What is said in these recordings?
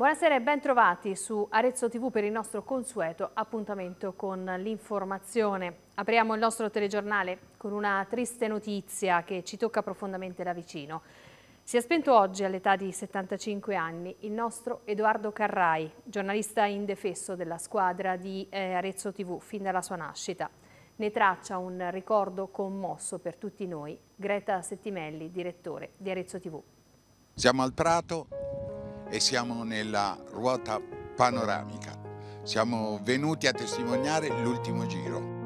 Buonasera e bentrovati su Arezzo TV per il nostro consueto appuntamento con l'informazione. Apriamo il nostro telegiornale con una triste notizia che ci tocca profondamente da vicino. Si è spento oggi all'età di 75 anni il nostro Edoardo Carrai, giornalista indefesso della squadra di eh, Arezzo TV fin dalla sua nascita. Ne traccia un ricordo commosso per tutti noi Greta Settimelli, direttore di Arezzo TV. Siamo al Prato, e siamo nella ruota panoramica. Siamo venuti a testimoniare l'ultimo giro.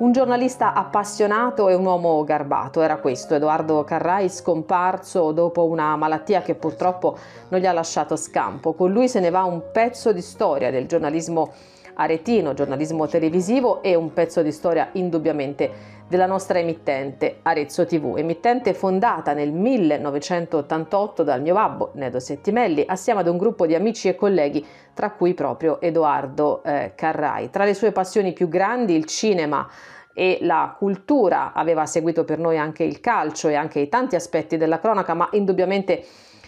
Un giornalista appassionato e un uomo garbato, era questo Edoardo Carrai scomparso dopo una malattia che purtroppo non gli ha lasciato scampo. Con lui se ne va un pezzo di storia del giornalismo aretino, giornalismo televisivo e un pezzo di storia indubbiamente della nostra emittente Arezzo TV, emittente fondata nel 1988 dal mio babbo Nedo Settimelli assieme ad un gruppo di amici e colleghi tra cui proprio Edoardo eh, Carrai. Tra le sue passioni più grandi il cinema e la cultura, aveva seguito per noi anche il calcio e anche i tanti aspetti della cronaca, ma indubbiamente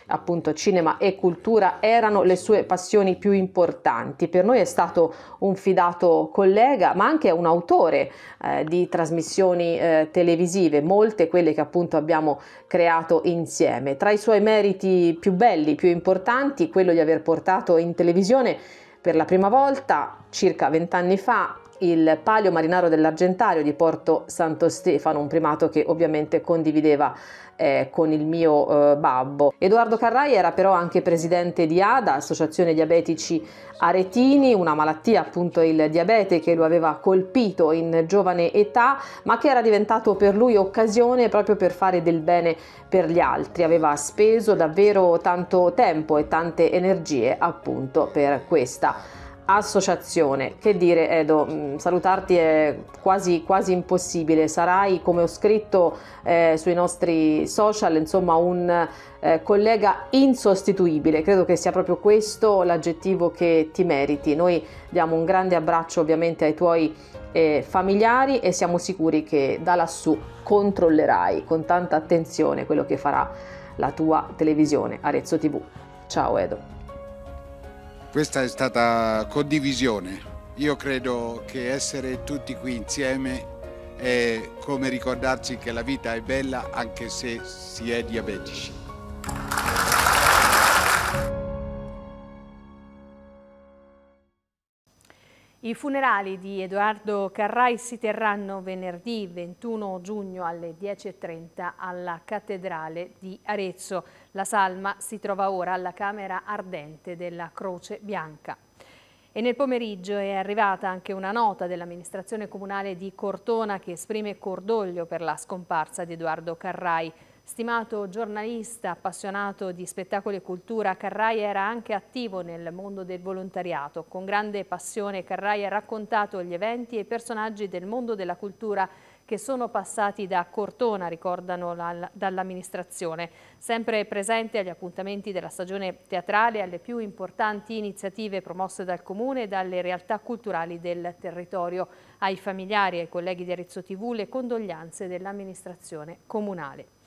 appunto cinema e cultura erano le sue passioni più importanti. Per noi è stato un fidato collega, ma anche un autore eh, di trasmissioni eh, televisive, molte quelle che appunto abbiamo creato insieme. Tra i suoi meriti più belli, più importanti, quello di aver portato in televisione per la prima volta circa vent'anni fa il Palio Marinaro dell'Argentario di Porto Santo Stefano, un primato che ovviamente condivideva eh, con il mio eh, babbo. Edoardo Carrai era però anche presidente di ADA, Associazione Diabetici Aretini, una malattia appunto il diabete che lo aveva colpito in giovane età, ma che era diventato per lui occasione proprio per fare del bene per gli altri. Aveva speso davvero tanto tempo e tante energie appunto per questa associazione. Che dire Edo, mm, salutarti è quasi, quasi impossibile, sarai come ho scritto eh, sui nostri social, insomma un eh, collega insostituibile, credo che sia proprio questo l'aggettivo che ti meriti. Noi diamo un grande abbraccio ovviamente ai tuoi eh, familiari e siamo sicuri che da lassù controllerai con tanta attenzione quello che farà la tua televisione Arezzo TV. Ciao Edo. Questa è stata condivisione. Io credo che essere tutti qui insieme è come ricordarsi che la vita è bella anche se si è diabetici. I funerali di Edoardo Carrai si terranno venerdì 21 giugno alle 10.30 alla Cattedrale di Arezzo. La salma si trova ora alla Camera Ardente della Croce Bianca. E nel pomeriggio è arrivata anche una nota dell'amministrazione comunale di Cortona che esprime cordoglio per la scomparsa di Edoardo Carrai. Stimato giornalista, appassionato di spettacoli e cultura, Carrai era anche attivo nel mondo del volontariato. Con grande passione Carrai ha raccontato gli eventi e i personaggi del mondo della cultura che sono passati da Cortona, ricordano dall'amministrazione. Sempre presente agli appuntamenti della stagione teatrale, alle più importanti iniziative promosse dal Comune e dalle realtà culturali del territorio. Ai familiari e ai colleghi di Arezzo TV le condoglianze dell'amministrazione comunale.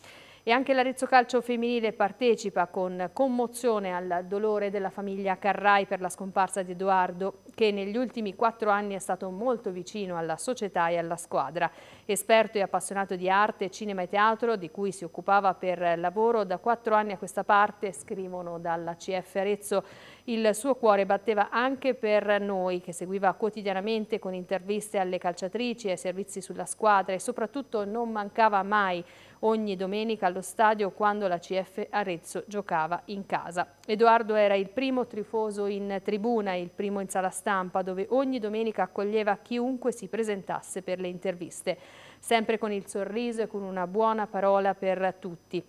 E anche l'Arezzo Calcio Femminile partecipa con commozione al dolore della famiglia Carrai per la scomparsa di Edoardo, che negli ultimi quattro anni è stato molto vicino alla società e alla squadra. Esperto e appassionato di arte, cinema e teatro, di cui si occupava per lavoro da quattro anni a questa parte, scrivono dalla CF Arezzo, il suo cuore batteva anche per noi, che seguiva quotidianamente con interviste alle calciatrici, ai servizi sulla squadra e soprattutto non mancava mai ogni domenica allo stadio quando la CF Arezzo giocava in casa. Edoardo era il primo tifoso in tribuna e il primo in sala stampa dove ogni domenica accoglieva chiunque si presentasse per le interviste, sempre con il sorriso e con una buona parola per tutti.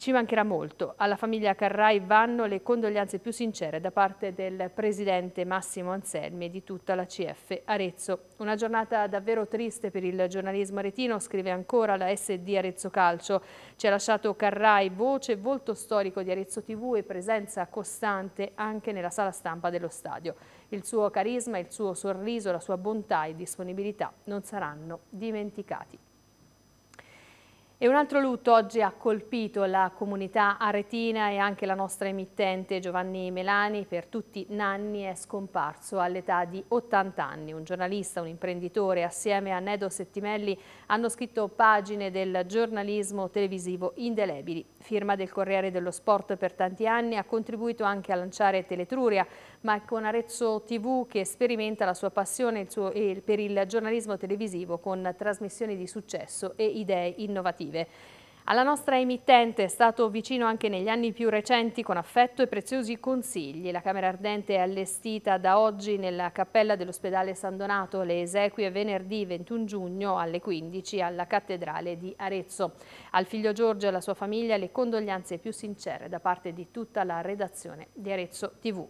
Ci mancherà molto. Alla famiglia Carrai vanno le condoglianze più sincere da parte del presidente Massimo Anselmi e di tutta la CF Arezzo. Una giornata davvero triste per il giornalismo aretino, scrive ancora la SD Arezzo Calcio. Ci ha lasciato Carrai, voce e volto storico di Arezzo TV e presenza costante anche nella sala stampa dello stadio. Il suo carisma, il suo sorriso, la sua bontà e disponibilità non saranno dimenticati. E un altro lutto oggi ha colpito la comunità aretina e anche la nostra emittente Giovanni Melani, per tutti Nanni è scomparso all'età di 80 anni. Un giornalista, un imprenditore assieme a Nedo Settimelli hanno scritto pagine del giornalismo televisivo indelebili firma del Corriere dello Sport per tanti anni, ha contribuito anche a lanciare Teletruria, ma con Arezzo TV che sperimenta la sua passione il suo, per il giornalismo televisivo con trasmissioni di successo e idee innovative. Alla nostra emittente è stato vicino anche negli anni più recenti con affetto e preziosi consigli. La Camera Ardente è allestita da oggi nella cappella dell'ospedale San Donato. Le esequie venerdì 21 giugno alle 15 alla Cattedrale di Arezzo. Al figlio Giorgio e alla sua famiglia le condoglianze più sincere da parte di tutta la redazione di Arezzo TV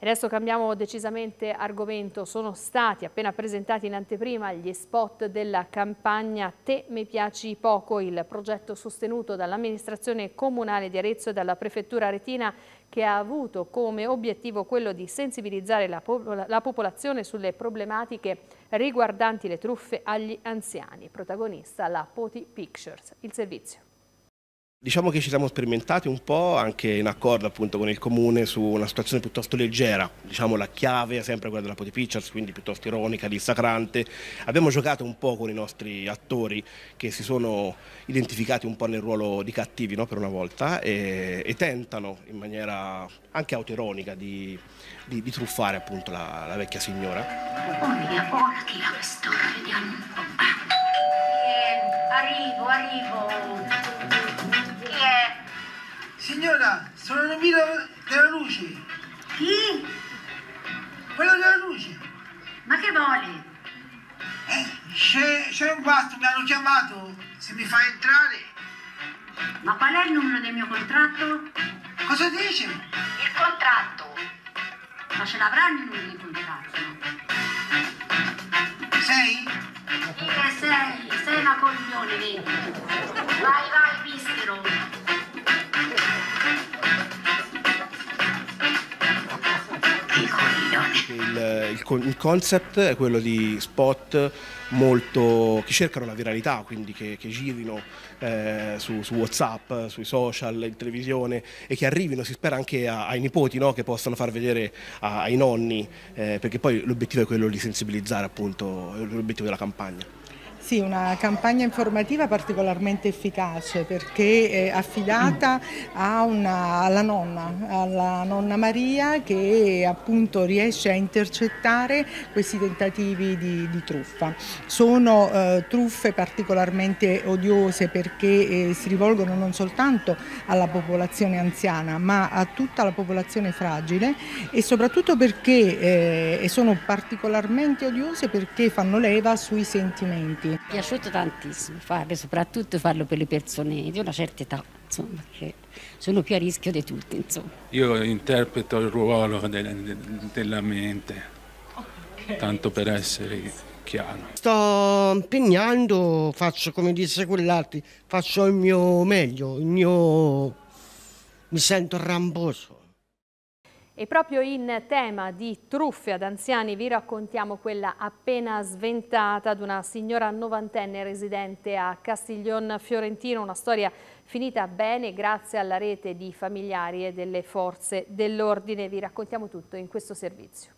adesso cambiamo decisamente argomento. Sono stati appena presentati in anteprima gli spot della campagna Te mi piaci poco, il progetto sostenuto dall'amministrazione comunale di Arezzo e dalla prefettura retina che ha avuto come obiettivo quello di sensibilizzare la, popol la popolazione sulle problematiche riguardanti le truffe agli anziani. Protagonista la Poti Pictures. Il servizio. Diciamo che ci siamo sperimentati un po' anche in accordo appunto con il comune su una situazione piuttosto leggera, diciamo la chiave è sempre quella della Poti Pictures, quindi piuttosto ironica, dissacrante. Abbiamo giocato un po' con i nostri attori che si sono identificati un po' nel ruolo di cattivi no? per una volta e, e, tentano in maniera anche autoironica di, di, di truffare appunto la, la vecchia signora. Oia, oia, che la storre di Arrivo, arrivo. Signora, sono Romino Luce. Chi? Quello della Luce. Ma che vuole? Eh, c'è, un guasto, mi hanno chiamato. Se mi fa entrare. Ma qual è il numero del mio contratto? Cosa dice? Il contratto. Ma ce l'avranno il numero di contratto? Sei? Sì che sei, sei una coglione, vedi. Vai, vai, mistero. Il, il, il, concept è quello di spot molto, che cercano la viralità, quindi che, che girino eh, su, su, Whatsapp, sui social, in televisione e che arrivino, si spera anche a, ai nipoti, no? che possano far vedere a, ai nonni, eh, perché poi l'obiettivo è quello di sensibilizzare appunto, l'obiettivo della campagna. Sì, una campagna informativa particolarmente efficace perché è eh, affidata una, alla nonna, alla nonna Maria che appunto riesce a intercettare questi tentativi di, di truffa. Sono eh, truffe particolarmente odiose perché eh, si rivolgono non soltanto alla popolazione anziana ma a tutta la popolazione fragile e soprattutto perché eh, sono particolarmente odiose perché fanno leva sui sentimenti è piaciuto tantissimo farlo, soprattutto farlo per le persone di una certa età, insomma, che sono più a rischio di tutti. Insomma. Io interpreto il ruolo del, della mente, okay. tanto per essere chiaro. Sto impegnando, faccio come disse quell'altro, faccio il mio meglio, il mio... mi sento ramboso. E proprio in tema di truffe ad anziani vi raccontiamo quella appena sventata di una signora novantenne residente a Castiglion Fiorentino, una storia finita bene grazie alla rete di familiari e delle forze dell'ordine. Vi raccontiamo tutto in questo servizio.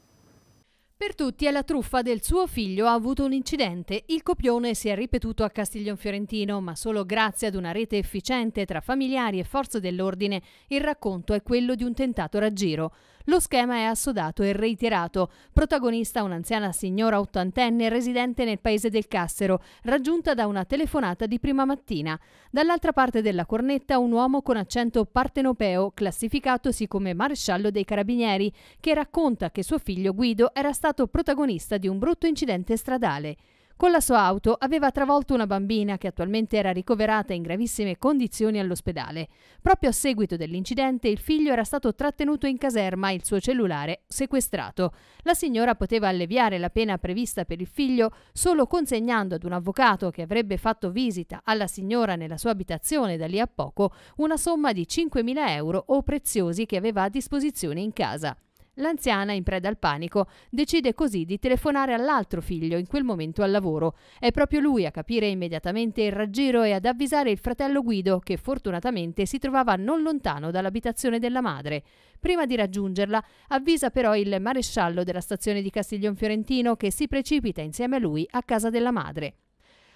Per tutti è la truffa del suo figlio ha avuto un incidente. Il copione si è ripetuto a Castiglion Fiorentino, ma solo grazie ad una rete efficiente tra familiari e forze dell'ordine il racconto è quello di un tentato raggiro. Lo schema è assodato e reiterato. Protagonista un'anziana signora ottantenne residente nel paese del Cassero, raggiunta da una telefonata di prima mattina. Dall'altra parte della cornetta un uomo con accento partenopeo, classificatosi come maresciallo dei carabinieri, che racconta che suo figlio Guido era stato protagonista di un brutto incidente stradale. Con la sua auto aveva travolto una bambina che attualmente era ricoverata in gravissime condizioni all'ospedale. Proprio a seguito dell'incidente il figlio era stato trattenuto in caserma e il suo cellulare sequestrato. La signora poteva alleviare la pena prevista per il figlio solo consegnando ad un avvocato che avrebbe fatto visita alla signora nella sua abitazione da lì a poco una somma di 5.000 euro o preziosi che aveva a disposizione in casa. L'anziana, in preda al panico, decide così di telefonare all'altro figlio in quel momento al lavoro. È proprio lui a capire immediatamente il raggiro e ad avvisare il fratello Guido che fortunatamente si trovava non lontano dall'abitazione della madre. Prima di raggiungerla, avvisa però il maresciallo della stazione di Castiglion Fiorentino che si precipita insieme a lui a casa della madre.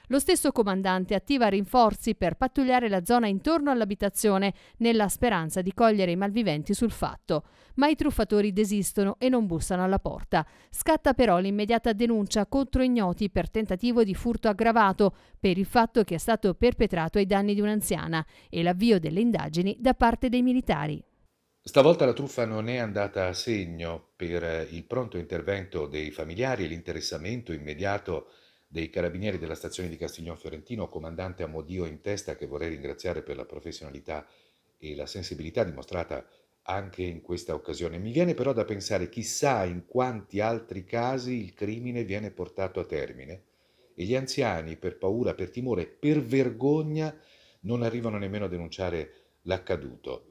Lo stesso comandante attiva rinforzi per pattugliare la zona intorno all'abitazione nella speranza di cogliere i malviventi sul fatto. Ma i truffatori desistono e non bussano alla porta. Scatta però l'immediata denuncia contro ignoti per tentativo di furto aggravato per il fatto che è stato perpetrato ai danni di un'anziana e l'avvio delle indagini da parte dei militari. Stavolta la truffa non è andata a segno per il pronto intervento dei familiari e l'interessamento immediato dei carabinieri della stazione di Castiglione Fiorentino, comandante Amodio in testa, che vorrei ringraziare per la professionalità e la sensibilità dimostrata anche in questa occasione. Mi viene però da pensare chissà in quanti altri casi il crimine viene portato a termine e gli anziani per paura, per timore, per vergogna non arrivano nemmeno a denunciare l'accaduto.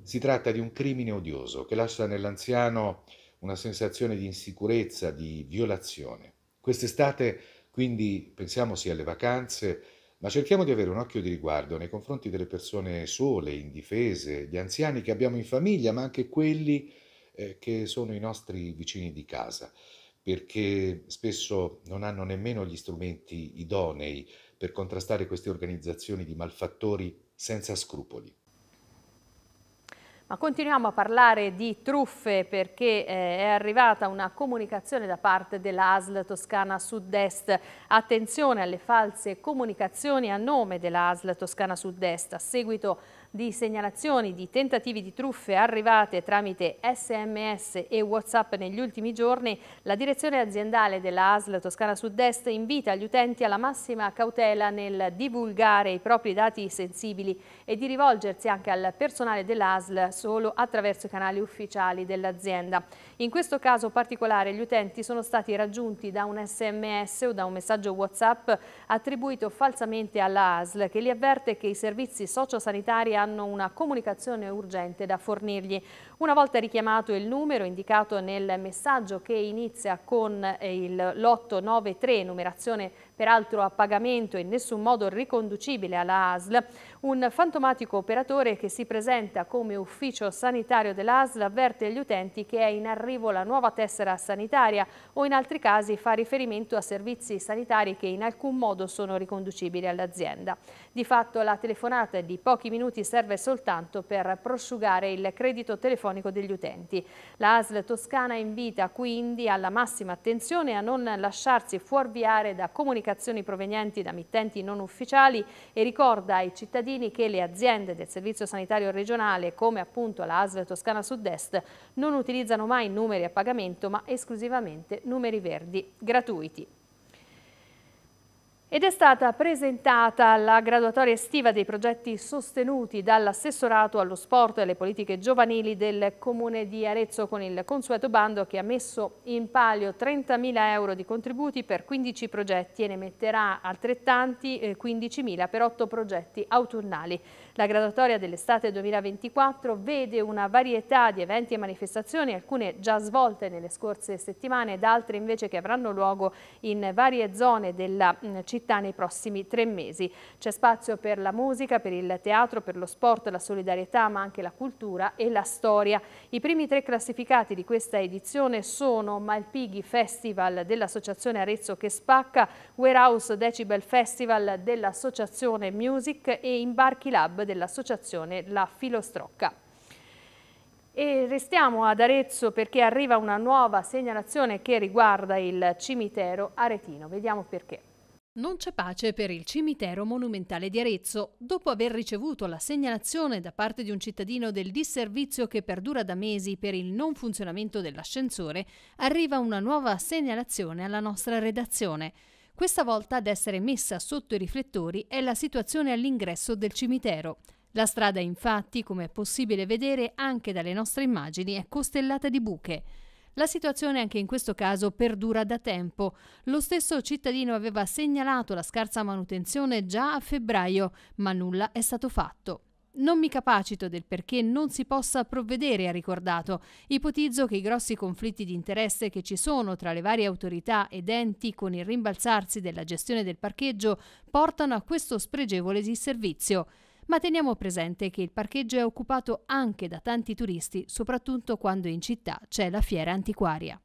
Si tratta di un crimine odioso che lascia nell'anziano una sensazione di insicurezza, di violazione. Quest'estate quindi pensiamo sì alle vacanze, ma cerchiamo di avere un occhio di riguardo nei confronti delle persone sole, indifese, gli anziani che abbiamo in famiglia, ma anche quelli eh, che sono i nostri vicini di casa, perché spesso non hanno nemmeno gli strumenti idonei per contrastare queste organizzazioni di malfattori senza scrupoli. Ma continuiamo a parlare di truffe perché eh, è arrivata una comunicazione da parte dell'ASL Toscana Sud-Est. Attenzione alle false comunicazioni a nome dell'ASL Toscana Sud-Est a seguito di segnalazioni di tentativi di truffe arrivate tramite sms e whatsapp negli ultimi giorni, la direzione aziendale della ASL Toscana Sud-Est invita gli utenti alla massima cautela nel divulgare i propri dati sensibili e di rivolgersi anche al personale dell'ASL solo attraverso i canali ufficiali dell'azienda. In questo caso particolare gli utenti sono stati raggiunti da un sms o da un messaggio whatsapp attribuito falsamente alla ASL che li avverte che i servizi sociosanitari hanno una comunicazione urgente da fornirgli. Una volta richiamato il numero indicato nel messaggio che inizia con eh, l'893, numerazione peraltro a pagamento e in nessun modo riconducibile alla ASL, un fantomatico operatore che si presenta come ufficio sanitario dell'ASL avverte gli utenti che è in arrivo la nuova tessera sanitaria o in altri casi fa riferimento a servizi sanitari che in alcun modo sono riconducibili all'azienda. Di fatto la telefonata di pochi minuti serve soltanto per prosciugare il credito telefonico elettronico degli utenti. La ASL Toscana invita quindi alla massima attenzione a non lasciarsi fuorviare da comunicazioni provenienti da mittenti non ufficiali e ricorda ai cittadini che le aziende del Servizio Sanitario Regionale, come appunto la ASL Toscana Sud-Est, non utilizzano mai numeri a pagamento ma esclusivamente numeri verdi gratuiti. Ed è stata presentata la graduatoria estiva dei progetti sostenuti dall'assessorato allo sport e alle politiche giovanili del Comune di Arezzo con il consueto bando che ha messo in palio 30.000 euro di contributi per 15 progetti e ne metterà altrettanti 15.000 eh, per 8 progetti autunnali. La graduatoria dell'estate 2024 vede una varietà di eventi e manifestazioni, alcune già svolte nelle scorse settimane ed altre invece che avranno luogo in varie zone della mm, città nei prossimi tre mesi. C'è spazio per la musica, per il teatro, per lo sport, la solidarietà, ma anche la cultura e la storia. I primi tre classificati di questa edizione sono Malpighi Festival dell'Associazione Arezzo che spacca, Warehouse Decibel Festival dell'Associazione Music e Imbarchi Lab dell'associazione La Filostrocca. E restiamo ad Arezzo perché arriva una nuova segnalazione che riguarda il cimitero aretino. Vediamo perché. Non c'è pace per il cimitero monumentale di Arezzo. Dopo aver ricevuto la segnalazione da parte di un cittadino del disservizio che perdura da mesi per il non funzionamento dell'ascensore, arriva una nuova segnalazione alla nostra redazione. Questa volta ad essere messa sotto i riflettori è la situazione all'ingresso del cimitero. La strada infatti, come è possibile vedere anche dalle nostre immagini, è costellata di buche. La situazione anche in questo caso perdura da tempo. Lo stesso cittadino aveva segnalato la scarsa manutenzione già a febbraio, ma nulla è stato fatto. Non mi capacito del perché non si possa provvedere, ha ricordato. Ipotizzo che i grossi conflitti di interesse che ci sono tra le varie autorità ed enti con il rimbalzarsi della gestione del parcheggio portano a questo spregevole disservizio. Ma teniamo presente che il parcheggio è occupato anche da tanti turisti, soprattutto quando in città c'è la fiera antiquaria.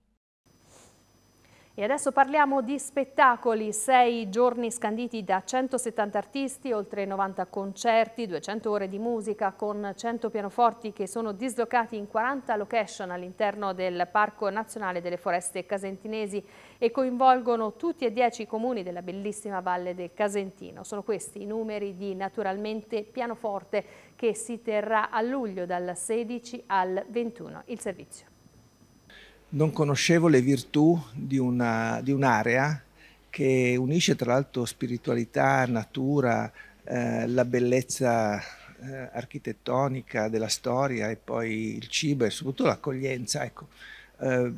E adesso parliamo di spettacoli, sei giorni scanditi da 170 artisti, oltre 90 concerti, 200 ore di musica con 100 pianoforti che sono dislocati in 40 location all'interno del Parco Nazionale delle Foreste Casentinesi e coinvolgono tutti e 10 i comuni della bellissima Valle del Casentino. Sono questi i numeri di Naturalmente Pianoforte che si terrà a luglio dal 16 al 21 il servizio non conoscevo le virtù di, una, di un'area che unisce tra l'altro spiritualità, natura, eh, la bellezza eh, architettonica della storia e poi il cibo e soprattutto l'accoglienza. Ecco, eh,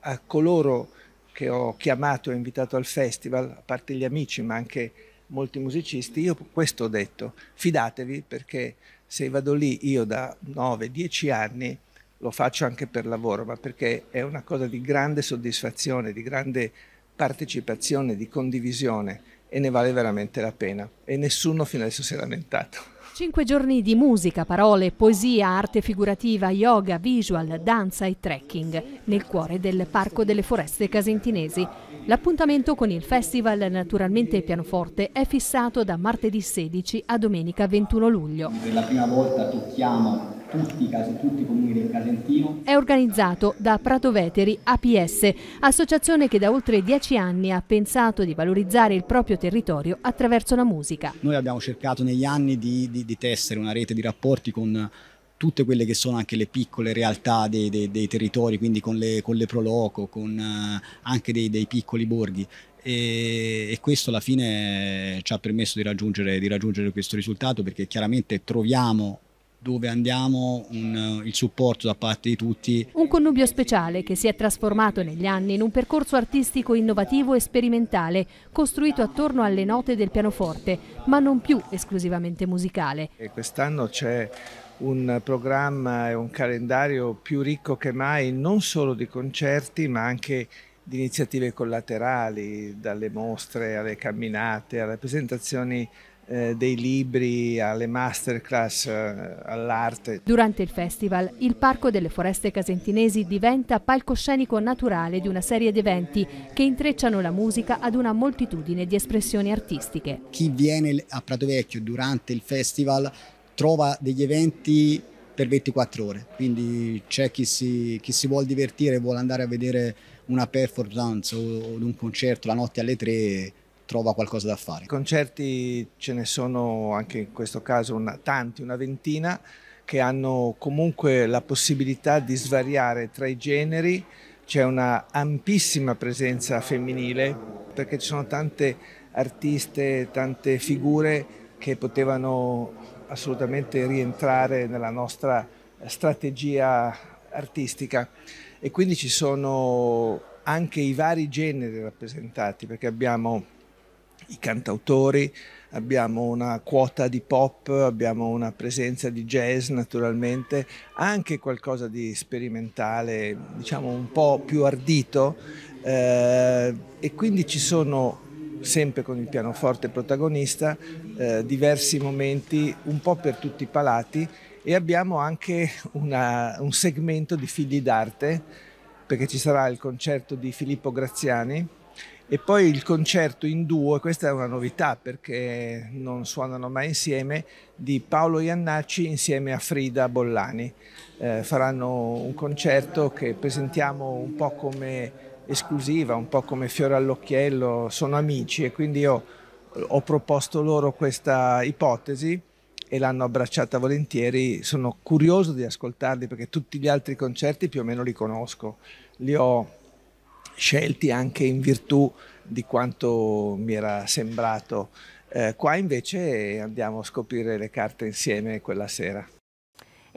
a coloro che ho chiamato e invitato al festival, a parte gli amici ma anche molti musicisti, io questo ho detto, fidatevi perché se vado lì io da 9-10 anni lo faccio anche per lavoro, ma perché è una cosa di grande soddisfazione, di grande partecipazione, di condivisione e ne vale veramente la pena. E nessuno fino adesso si è lamentato. Cinque giorni di musica, parole, poesia, arte figurativa, yoga, visual, danza e trekking nel cuore del Parco delle Foreste Casentinesi. L'appuntamento con il Festival Naturalmente Pianoforte è fissato da martedì 16 a domenica 21 luglio. Per la prima volta tocchiamo tutti, casi, tutti i comuni del Casentino. È organizzato da Prato Veteri APS, associazione che da oltre dieci anni ha pensato di valorizzare il proprio territorio attraverso la musica. Noi abbiamo cercato negli anni di, di, di tessere una rete di rapporti con tutte quelle che sono anche le piccole realtà dei, dei, dei territori, quindi con le, con le proloco, con uh, anche dei, dei, piccoli borghi. E, e, questo alla fine eh, ci ha permesso di raggiungere, di raggiungere questo risultato perché chiaramente troviamo dove andiamo un, eh, il supporto da parte di tutti. Un connubio speciale che si è trasformato negli anni in un percorso artistico innovativo e sperimentale, costruito attorno alle note del pianoforte, ma non più esclusivamente musicale. Quest'anno c'è un programma e un calendario più ricco che mai, non solo di concerti, ma anche di iniziative collaterali, dalle mostre alle camminate, alle presentazioni eh, dei libri, alle masterclass, eh, all'arte. Durante il festival, il Parco delle Foreste Casentinesi diventa palcoscenico naturale di una serie di eventi che intrecciano la musica ad una moltitudine di espressioni artistiche. Chi viene a Prato Vecchio durante il festival trova degli eventi per 24 ore, quindi c'è chi si, chi si vuole divertire vuole andare a vedere una performance o, o un concerto la notte alle 3 trova qualcosa da fare. I Concerti ce ne sono anche in questo caso una, tanti, una ventina, che hanno comunque la possibilità di svariare tra i generi, c'è una ampissima presenza femminile perché ci sono tante artiste, tante figure che potevano assolutamente rientrare nella nostra strategia artistica e quindi ci sono anche i vari generi rappresentati perché abbiamo i cantautori, abbiamo una quota di pop, abbiamo una presenza di jazz naturalmente, anche qualcosa di sperimentale, diciamo un po' più ardito eh, e quindi ci sono sempre con il pianoforte protagonista, eh, diversi momenti un po' per tutti i palati e abbiamo anche una, un segmento di figli d'arte perché ci sarà il concerto di Filippo Graziani e poi il concerto in duo, questa è una novità perché non suonano mai insieme, di Paolo Iannacci insieme a Frida Bollani. Eh, faranno un concerto che presentiamo un po' come esclusiva, un po' come fiore all'occhiello, sono amici e quindi io ho proposto loro questa ipotesi e l'hanno abbracciata volentieri. Sono curioso di ascoltarli perché tutti gli altri concerti più o meno li conosco, li ho scelti anche in virtù di quanto mi era sembrato. Eh, qua invece andiamo a scoprire le carte insieme quella sera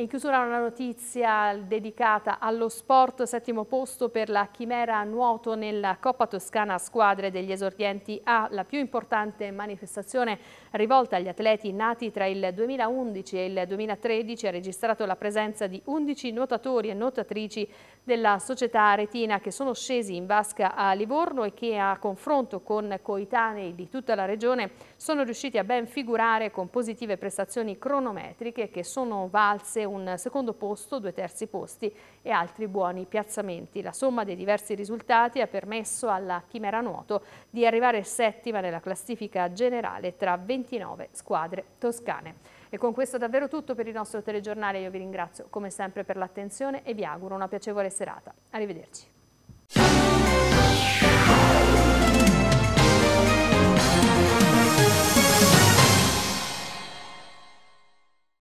in chiusura una notizia dedicata allo sport, settimo posto per la Chimera Nuoto nella Coppa Toscana Squadre degli Esordienti A, la più importante manifestazione rivolta agli atleti nati tra il 2011 e il 2013, ha registrato la presenza di 11 nuotatori e nuotatrici della società aretina che sono scesi in vasca a Livorno e che a confronto con coetanei di tutta la regione sono riusciti a ben figurare con positive prestazioni cronometriche che sono valse un secondo posto, due terzi posti e altri buoni piazzamenti. La somma dei diversi risultati ha permesso alla Chimera Nuoto di arrivare settima nella classifica generale tra 29 squadre toscane. E con questo è davvero tutto per il nostro telegiornale. Io vi ringrazio come sempre per l'attenzione e vi auguro una piacevole serata. Arrivederci.